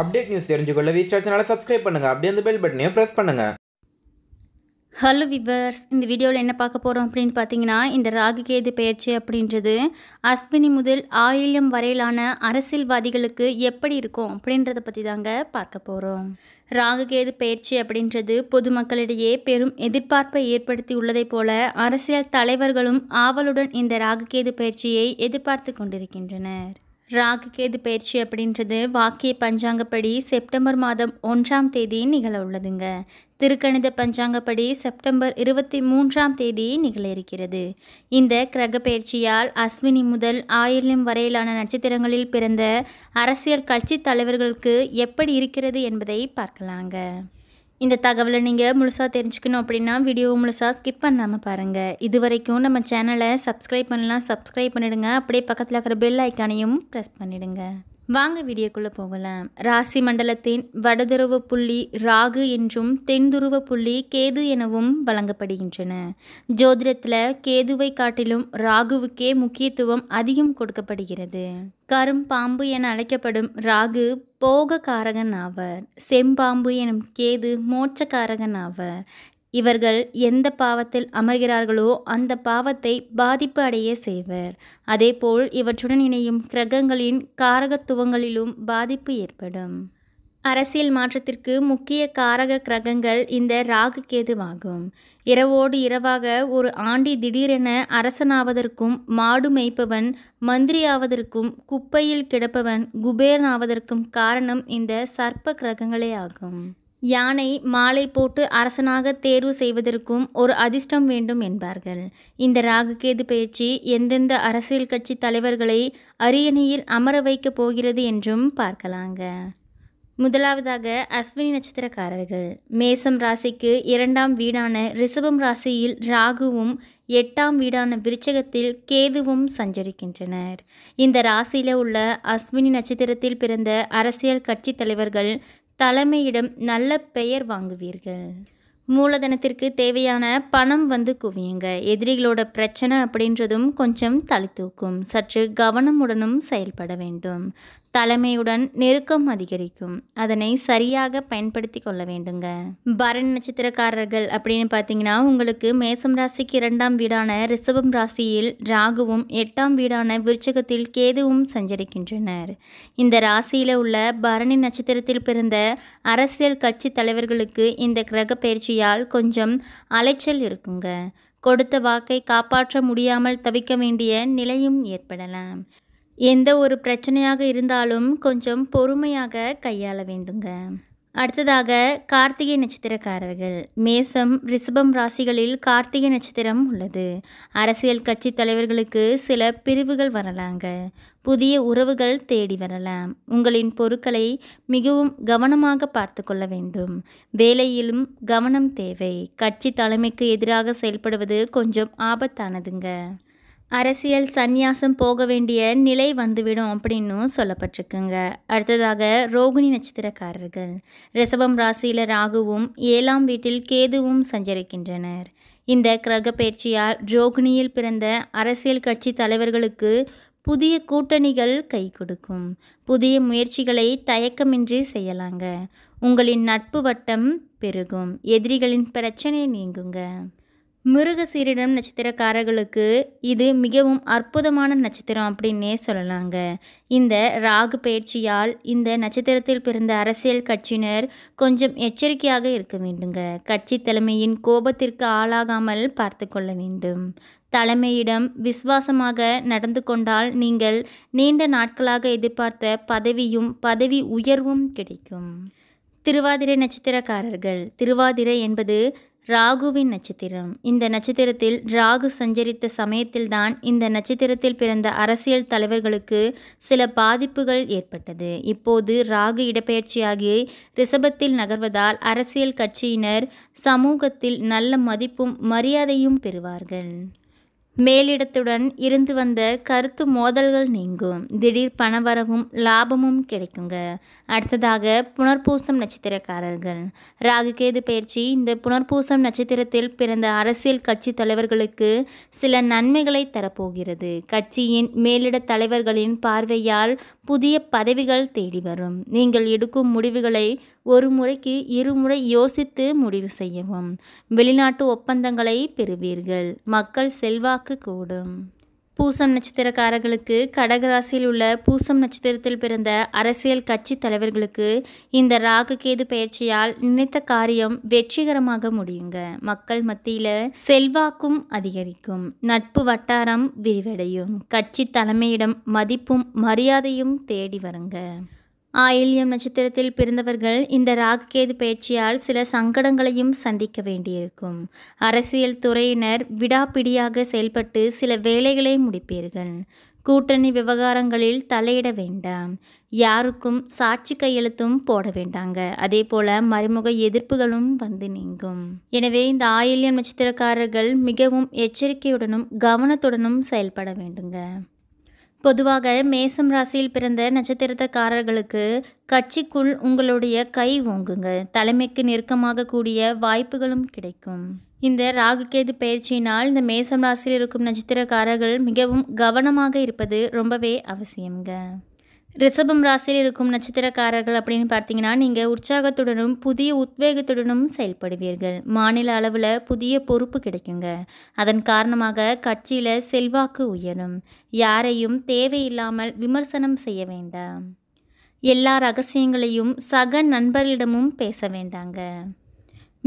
update news தெரிஞ்சுக்கொள்ள வி சேனலை சப்ஸ்கிரைப் பண்ணுங்கள் அப்படியே அந்த பெல் பட்டனையும் ப்ரெஸ் பண்ணுங்கள் ஹலோ விபர்ஸ் இந்த வீடியோவில் என்ன பார்க்க போகிறோம் அப்படின்னு பார்த்தீங்கன்னா இந்த ராகுகேது பெயர்ச்சி அப்படின்றது அஸ்வினி முதல் ஆயில்யம் வரையிலான அரசியல்வாதிகளுக்கு எப்படி இருக்கும் அப்படின்றத பற்றி தாங்க பார்க்க போகிறோம் ராகுகேது பெயர்ச்சி அப்படின்றது பொதுமக்களிடையே பெரும் எதிர்பார்ப்பை ஏற்படுத்தி உள்ளதைப் போல அரசியல் தலைவர்களும் ஆவலுடன் இந்த ராகுகேது பயிற்சியை எதிர்பார்த்து கொண்டிருக்கின்றனர் ராகுகேது பயிற்சி அப்படின்றது வாக்கிய பஞ்சாங்கப்படி செப்டம்பர் மாதம் ஒன்றாம் தேதி நிகழ உள்ளதுங்க திருக்கணித பஞ்சாங்கப்படி செப்டம்பர் இருபத்தி மூன்றாம் தேதி நிகழ இருக்கிறது இந்த கிரக பயிற்சியால் அஸ்வினி முதல் ஆயிரம் வரையிலான நட்சத்திரங்களில் பிறந்த அரசியல் கட்சி தலைவர்களுக்கு எப்படி இருக்கிறது என்பதை பார்க்கலாங்க இந்த தகவலை நீங்கள் முழுசாக தெரிஞ்சுக்கணும் அப்படின்னா வீடியோ முழுசாக ஸ்கிப் பண்ணாமல் பாருங்கள் இது வரைக்கும் நம்ம சேனலை சப்ஸ்கிரைப் பண்ணலாம் சப்ஸ்கிரைப் பண்ணிவிடுங்க அப்படியே பக்கத்தில் இருக்கிற பெல் ஐக்கானையும் ப்ரெஸ் பண்ணிவிடுங்க வாங்க வீடியோக்குள்ளே போகலாம் ராசி மண்டலத்தின் வடதுருவ புள்ளி ராகு என்றும் தென்துருவ புள்ளி கேது எனவும் வழங்கப்படுகின்றன ஜோதிடத்தில் கேதுவை காட்டிலும் ராகுவுக்கே முக்கியத்துவம் அதிகம் கொடுக்கப்படுகிறது கரும் பாம்பு என அழைக்கப்படும் ராகு போக காரகன் ஆவர் செம்பாம்பு எனும் கேது மோட்சக்காரகன் ஆவர் இவர்கள் எந்த பாவத்தில் அமர்கிறார்களோ அந்த பாவத்தை பாதிப்பு அடைய செய்வர் அதேபோல் இவற்றுடன் இணையும் கிரகங்களின் காரகத்துவங்களிலும் பாதிப்பு ஏற்படும் அரசியல் மாற்றத்திற்கு முக்கிய காரக கிரகங்கள் இந்த ராகு கேதுவாகும் இரவோடு இரவாக ஒரு ஆண்டி திடீரென அரசனாவதற்கும் மாடு மேய்ப்பவன் மந்திரியாவதற்கும் குப்பையில் கிடப்பவன் குபேரனாவதற்கும் காரணம் இந்த சர்ப்ப கிரகங்களே ஆகும் யானை மாலை போட்டு அரசனாக தேர்வு செய்வதற்கும் ஒரு அதிர்ஷ்டம் வேண்டும் என்பார்கள் இந்த ராகுகேது பயிற்சி எந்தெந்த அரசியல் கட்சி தலைவர்களை அரியணையில் அமர வைக்கப் போகிறது என்றும் பார்க்கலாங்க முதலாவதாக அஸ்வினி நட்சத்திரக்காரர்கள் மேசம் ராசிக்கு இரண்டாம் வீடான ரிஷபம் ராசியில் ராகுவும் எட்டாம் வீடான விருச்சகத்தில் கேதுவும் சஞ்சரிக்கின்றனர் இந்த ராசியில் உள்ள அஸ்வினி நட்சத்திரத்தில் பிறந்த அரசியல் கட்சி தலைவர்கள் தலைமையிடம் நல்ல பெயர் வாங்குவீர்கள் மூலதனத்திற்கு தேவையான பணம் வந்து குவியுங்க எதிரிகளோட பிரச்சனை அப்படின்றதும் கொஞ்சம் தலை தூக்கும் சற்று கவனமுடனும் செயல்பட வேண்டும் தலைமையுடன் நெருக்கம் அதிகரிக்கும் அதனை சரியாக பயன்படுத்தி கொள்ள வேண்டுங்க பரண் நட்சத்திரக்காரர்கள் அப்படின்னு பார்த்தீங்கன்னா உங்களுக்கு மேசம் ராசிக்கு இரண்டாம் வீடான ரிஷபம் ராசியில் ராகுவும் எட்டாம் வீடான விருச்சகத்தில் கேதுவும் சஞ்சரிக்கின்றனர் இந்த ராசியில் உள்ள பரணி நட்சத்திரத்தில் பிறந்த அரசியல் கட்சி தலைவர்களுக்கு இந்த கிரக பயிற்சியால் கொஞ்சம் அலைச்சல் இருக்குங்க கொடுத்த வாக்கை காப்பாற்ற முடியாமல் தவிக்க வேண்டிய நிலையும் ஏற்படலாம் எந்த ஒரு பிரச்சனையாக இருந்தாலும் கொஞ்சம் பொறுமையாக கையாள வேண்டுங்க அடுத்ததாக கார்த்திகை நட்சத்திரக்காரர்கள் மேசம் ரிஷபம் ராசிகளில் கார்த்திகை நட்சத்திரம் உள்ளது அரசியல் கட்சி தலைவர்களுக்கு சில பிரிவுகள் வரலாங்க புதிய உறவுகள் தேடி வரலாம் உங்களின் பொருட்களை மிகவும் கவனமாக பார்த்து கொள்ள வேண்டும் வேலையிலும் கவனம் தேவை கட்சி தலைமைக்கு எதிராக செயல்படுவது கொஞ்சம் ஆபத்தானதுங்க அரசியல் சந்நியாசம் போக வேண்டிய நிலை வந்துவிடும் அப்படின்னும் சொல்லப்பட்டிருக்குங்க அடுத்ததாக ரோகிணி நட்சத்திரக்காரர்கள் ரிசபம் ராசியில் ராகுவும் ஏழாம் வீட்டில் கேதுவும் சஞ்சரிக்கின்றனர் இந்த கிரக பயிற்சியால் ரோகிணியில் பிறந்த அரசியல் கட்சி தலைவர்களுக்கு புதிய கூட்டணிகள் கை கொடுக்கும் புதிய முயற்சிகளை தயக்கமின்றி செய்யலாங்க உங்களின் நட்பு வட்டம் பெருகும் எதிரிகளின் பிரச்சனை நீங்குங்க மிருகசீரிடம் நட்சத்திரக்காரர்களுக்கு இது மிகவும் அற்புதமான நட்சத்திரம் அப்படின்னே சொல்லலாங்க இந்த ராகு பயிற்சியால் இந்த நட்சத்திரத்தில் பிறந்த அரசியல் கட்சியினர் கொஞ்சம் எச்சரிக்கையாக இருக்க வேண்டுங்க கட்சி தலைமையின் கோபத்திற்கு ஆளாகாமல் பார்த்து கொள்ள வேண்டும் தலைமையிடம் விசுவாசமாக நடந்து கொண்டால் நீங்கள் நீண்ட நாட்களாக எதிர்பார்த்த பதவியும் பதவி உயர்வும் கிடைக்கும் திருவாதிரை நட்சத்திரக்காரர்கள் திருவாதிரை என்பது ராகுவின் நட்சத்திரம் இந்த நட்சத்திரத்தில் ராகு சஞ்சரித்த சமயத்தில்தான் இந்த நட்சத்திரத்தில் பிறந்த அரசியல் தலைவர்களுக்கு சில பாதிப்புகள் ஏற்பட்டது இப்போது ராகு இடப்பெயர்ச்சியாகி ரிசபத்தில் நகர்வதால் அரசியல் கட்சியினர் சமூகத்தில் நல்ல மதிப்பும் மரியாதையும் பெறுவார்கள் மேலிடத்துடன் இருந்து வந்த கருத்து மோதல்கள் நீங்கும் திடீர் பணவரவும் லாபமும் கிடைக்குங்க அடுத்ததாக புனர்பூசம் நட்சத்திரக்காரர்கள் ராகு கேது பயிற்சி இந்த புனர்பூசம் நட்சத்திரத்தில் பிறந்த அரசியல் கட்சி தலைவர்களுக்கு சில நன்மைகளை தரப்போகிறது கட்சியின் மேலிட தலைவர்களின் பார்வையால் புதிய பதவிகள் தேடி வரும் நீங்கள் எடுக்கும் முடிவுகளை ஒரு முறைக்கு இருமுறை யோசித்து முடிவு செய்யவும் வெளிநாட்டு ஒப்பந்தங்களை பெறுவீர்கள் மக்கள் செல்வாக்கு கூடும் பூசம் நட்சத்திரக்காரர்களுக்கு கடகராசியில் உள்ள பூசம் நட்சத்திரத்தில் பிறந்த அரசியல் கட்சி தலைவர்களுக்கு இந்த ராகு கேது பயிற்சியால் நினைத்த காரியம் வெற்றிகரமாக முடியுங்க மக்கள் மத்தியில் செல்வாக்கும் அதிகரிக்கும் நட்பு வட்டாரம் விரிவடையும் கட்சி தலைமையிடம் மதிப்பும் மரியாதையும் தேடி வருங்க ஆயில்யம் நட்சத்திரத்தில் பிறந்தவர்கள் இந்த ராகுகேது பயிற்சியால் சில சங்கடங்களையும் சந்திக்க வேண்டியிருக்கும் அரசியல் துறையினர் விடாப்பிடியாக செயல்பட்டு சில வேலைகளை முடிப்பீர்கள் கூட்டணி விவகாரங்களில் தலையிட வேண்டாம் யாருக்கும் சாட்சி கையெழுத்தும் போட வேண்டாங்க அதே போல மறைமுக எதிர்ப்புகளும் வந்து நீங்கும் எனவே இந்த ஆயில்யம் நட்சத்திரக்காரர்கள் மிகவும் எச்சரிக்கையுடனும் கவனத்துடனும் செயல்பட வேண்டுங்க பொதுவாக மேசம் ராசியில் பிறந்த நட்சத்திரத்தக்காரர்களுக்கு கட்சிக்குள் உங்களுடைய கை ஓங்குங்க தலைமைக்கு நெருக்கமாக கூடிய வாய்ப்புகளும் கிடைக்கும் இந்த ராகுகேது பயிற்சியினால் இந்த மேசம் ராசியில் இருக்கும் நட்சத்திரக்காரர்கள் மிகவும் கவனமாக இருப்பது ரொம்பவே அவசியம்ங்க ரிஷபம் ராசியில் இருக்கும் நட்சத்திரக்காரர்கள் அப்படின்னு பார்த்தீங்கன்னா நீங்கள் உற்சாகத்துடனும் புதிய உத்வேகத்துடனும் செயல்படுவீர்கள் மாநில அளவில் புதிய பொறுப்பு கிடைக்குங்க அதன் காரணமாக கட்சியில் செல்வாக்கு உயரும் யாரையும் தேவையில்லாமல் விமர்சனம் செய்ய வேண்டாம் எல்லா ரகசியங்களையும் சக நண்பர்களிடமும் பேச வேண்டாங்க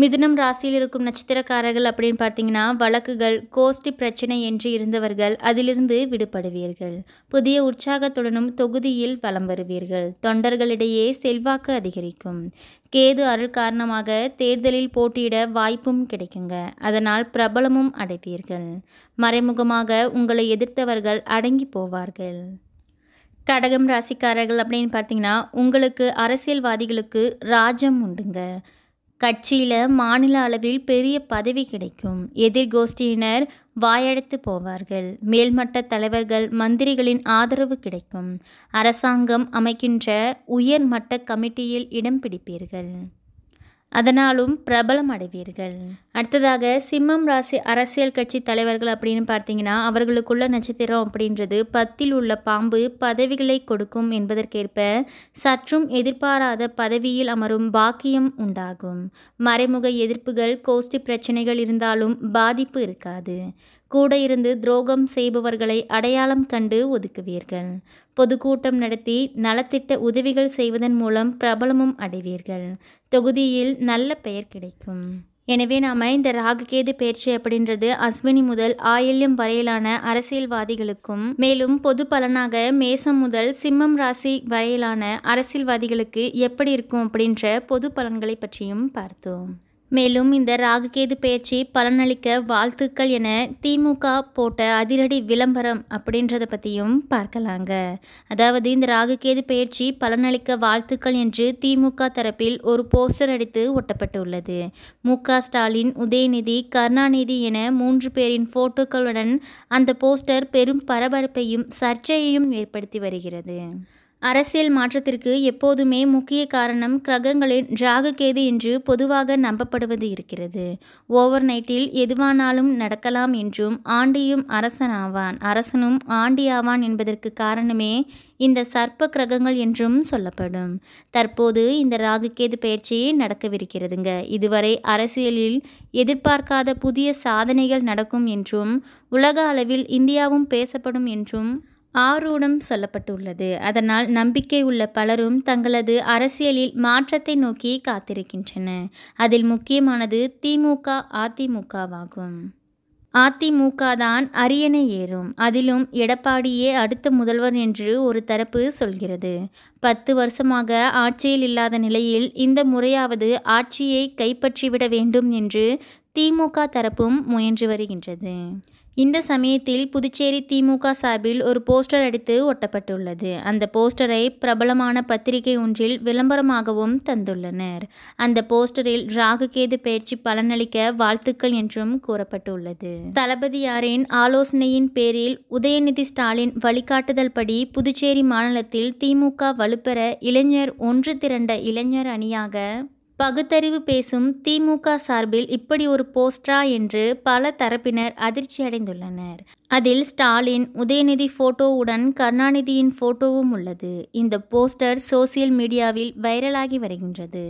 மிதுனம் ராசியில் இருக்கும் நட்சத்திரக்காரர்கள் அப்படின்னு பார்த்தீங்கன்னா வழக்குகள் கோஷ்டி பிரச்சனை என்று இருந்தவர்கள் அதிலிருந்து விடுபடுவீர்கள் புதிய உற்சாகத்துடனும் தொகுதியில் வலம் வருவீர்கள் தொண்டர்களிடையே செல்வாக்கு அதிகரிக்கும் கேது அருள் காரணமாக தேர்தலில் போட்டியிட வாய்ப்பும் கிடைக்குங்க அதனால் பிரபலமும் அடைவீர்கள் மறைமுகமாக உங்களை எதிர்த்தவர்கள் அடங்கி போவார்கள் கடகம் ராசிக்காரர்கள் அப்படின்னு பார்த்தீங்கன்னா உங்களுக்கு அரசியல்வாதிகளுக்கு ராஜம் உண்டுங்க கட்சியில் மாநில அளவில் பெரிய பதவி கிடைக்கும் எதிர்கோஷ்டியினர் வாயடைத்து போவார்கள் மேல்மட்ட தலைவர்கள் மந்திரிகளின் ஆதரவு கிடைக்கும் அரசாங்கம் அமைக்கின்ற உயர்மட்ட கமிட்டியில் இடம் பிடிப்பீர்கள் அதனாலும் பிரபலம் அடைவீர்கள் அடுத்ததாக சிம்மம் ராசி அரசியல் கட்சி தலைவர்கள் அப்படின்னு பார்த்தீங்கன்னா அவர்களுக்குள்ள நட்சத்திரம் அப்படின்றது பத்தில் உள்ள பாம்பு பதவிகளை கொடுக்கும் என்பதற்கேற்ப சற்றும் எதிர்பாராத பதவியில் அமரும் பாக்கியம் உண்டாகும் மறைமுக எதிர்ப்புகள் கோஷ்டி பிரச்சனைகள் இருந்தாலும் பாதிப்பு இருக்காது கூட இருந்து துரோகம் செய்பவர்களை அடையாளம் கண்டு ஒதுக்குவீர்கள் பொதுக்கூட்டம் நடத்தி நலத்திட்ட உதவிகள் செய்வதன் மூலம் பிரபலமும் அடைவீர்கள் தொகுதியில் நல்ல பெயர் கிடைக்கும் எனவே நாம் இந்த ராகுகேது பயிற்சி அப்படின்றது அஸ்வினி முதல் ஆயில்யம் வரையிலான அரசியல்வாதிகளுக்கும் மேலும் பொது பலனாக மேசம் முதல் சிம்மம் ராசி வரையிலான அரசியல்வாதிகளுக்கு எப்படி இருக்கும் அப்படின்ற பொது பலன்களை பற்றியும் பார்த்தோம் மேலும் இந்த ராகுகேது பயிற்சி பலனளிக்க வாழ்த்துக்கள் என திமுக போட்ட அதிரடி விளம்பரம் அப்படின்றத பற்றியும் பார்க்கலாங்க அதாவது இந்த ராகுகேது பயிற்சி பலனளிக்க வாழ்த்துக்கள் என்று திமுக தரப்பில் ஒரு போஸ்டர் அடித்து ஒட்டப்பட்டுள்ளது மு ஸ்டாலின் உதயநிதி கருணாநிதி என மூன்று பேரின் போட்டோக்களுடன் அந்த போஸ்டர் பெரும் பரபரப்பையும் சர்ச்சையையும் ஏற்படுத்தி வருகிறது அரசியல் மாற்றத்திற்கு எப்போதுமே முக்கிய காரணம் கிரகங்களின் ராகுகேது என்று பொதுவாக நம்பப்படுவது இருக்கிறது ஓவர் நைட்டில் எதுவானாலும் நடக்கலாம் என்றும் ஆண்டியும் அரசனாவான் அரசனும் ஆண்டியாவான் என்பதற்கு காரணமே இந்த சர்ப்ப கிரகங்கள் என்றும் சொல்லப்படும் தற்போது இந்த ராகுகேது பயிற்சி நடக்கவிருக்கிறதுங்க இதுவரை அரசியலில் எதிர்பார்க்காத புதிய சாதனைகள் நடக்கும் என்றும் உலக அளவில் இந்தியாவும் பேசப்படும் என்றும் ஆரூடம் சொல்லப்பட்டுள்ளது அதனால் நம்பிக்கை உள்ள பலரும் தங்களது அரசியலில் மாற்றத்தை நோக்கி காத்திருக்கின்றன அதில் முக்கியமானது திமுக அதிமுகவாகும் அதிமுக தான் அரியணை ஏறும் அதிலும் எடப்பாடியே அடுத்த முதல்வர் என்று ஒரு தரப்பு சொல்கிறது பத்து வருஷமாக ஆட்சியில் இல்லாத நிலையில் இந்த முறையாவது ஆட்சியை கைப்பற்றிவிட வேண்டும் என்று திமுக தரப்பும் முயன்று வருகின்றது இந்த சமயத்தில் புதுச்சேரி திமுக சார்பில் ஒரு போஸ்டர் அடித்து ஒட்டப்பட்டுள்ளது அந்த போஸ்டரை பிரபலமான பத்திரிகை ஒன்றில் விளம்பரமாகவும் தந்துள்ளனர் அந்த போஸ்டரில் ராகுகேது பயிற்சி பலனளிக்க வாழ்த்துக்கள் என்றும் கூறப்பட்டுள்ளது தளபதியாரின் ஆலோசனையின் பேரில் உதயநிதி ஸ்டாலின் வழிகாட்டுதல் படி புதுச்சேரி மாநிலத்தில் திமுக வலுப்பெற இளைஞர் ஒன்று திரண்ட இளைஞர் அணியாக பகுத்தறிவு பேசும் திமுக சார்பில் இப்படி ஒரு போஸ்டரா என்று பல தரப்பினர் அதிர்ச்சி அடைந்துள்ளனர் அதில் ஸ்டாலின் உதயநிதி போட்டோவுடன் கருணாநிதியின் போட்டோவும் உள்ளது இந்த போஸ்டர் சோசியல் மீடியாவில் வைரலாகி வருகின்றது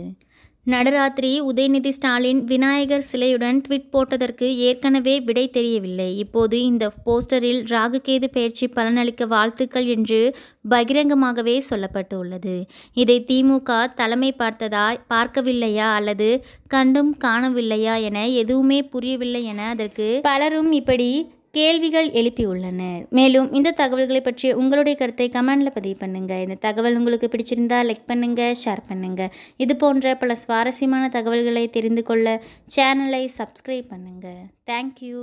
நடராத்திரி உதயநிதி ஸ்டாலின் விநாயகர் சிலையுடன் ட்விட் போட்டதற்கு ஏற்கனவே விடை தெரியவில்லை இப்போது இந்த போஸ்டரில் ராகுகேது பயிற்சி பலனளிக்க வாழ்த்துக்கள் என்று பகிரங்கமாகவே சொல்லப்பட்டுள்ளது இதை திமுக தலைமை பார்த்ததா பார்க்கவில்லையா அல்லது கண்டும் காணவில்லையா என எதுவுமே புரியவில்லை என அதற்கு பலரும் இப்படி கேள்விகள் எழுப்பியுள்ளனர் மேலும் இந்த தகவல்களை பற்றி உங்களுடைய கருத்தை கமெண்டில் பதிவு பண்ணுங்கள் இந்த தகவல் உங்களுக்கு பிடிச்சிருந்தா லைக் பண்ணுங்கள் ஷேர் பண்ணுங்கள் இது போன்ற பல சுவாரஸ்யமான தகவல்களை தெரிந்து கொள்ள சேனலை சப்ஸ்கிரைப் பண்ணுங்கள் தேங்க்யூ